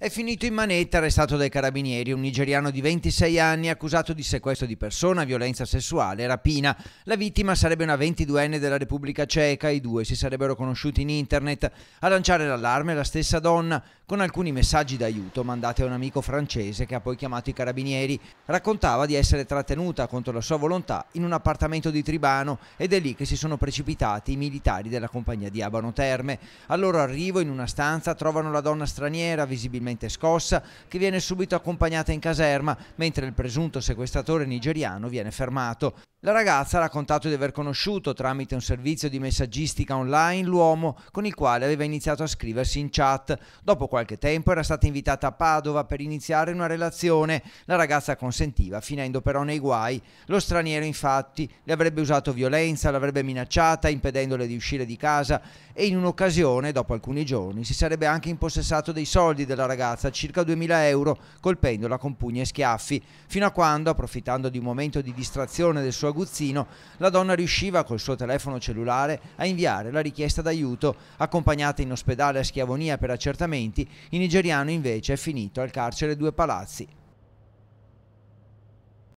È finito in manetta, arrestato dai carabinieri, un nigeriano di 26 anni accusato di sequestro di persona, violenza sessuale e rapina. La vittima sarebbe una 22enne della Repubblica Ceca, i due si sarebbero conosciuti in internet. A lanciare l'allarme la stessa donna, con alcuni messaggi d'aiuto mandati a un amico francese che ha poi chiamato i carabinieri. Raccontava di essere trattenuta contro la sua volontà in un appartamento di Tribano ed è lì che si sono precipitati i militari della compagnia di Abano Terme. Al loro arrivo in una stanza trovano la donna straniera, visibilmente mortalmente scossa che viene subito accompagnata in caserma mentre il presunto sequestratore nigeriano viene fermato. La ragazza ha raccontato di aver conosciuto tramite un servizio di messaggistica online l'uomo con il quale aveva iniziato a scriversi in chat. Dopo qualche tempo era stata invitata a Padova per iniziare una relazione. La ragazza consentiva, finendo però nei guai. Lo straniero infatti le avrebbe usato violenza, l'avrebbe minacciata, impedendole di uscire di casa e in un'occasione, dopo alcuni giorni, si sarebbe anche impossessato dei soldi della ragazza, circa 2000 euro, colpendola con pugni e schiaffi, fino a quando, approfittando di un momento di distrazione del suo Roberto Aguzzino, la donna riusciva col suo telefono cellulare a inviare la richiesta d'aiuto. Accompagnata in ospedale a Schiavonia per accertamenti, il nigeriano invece è finito al carcere Due Palazzi.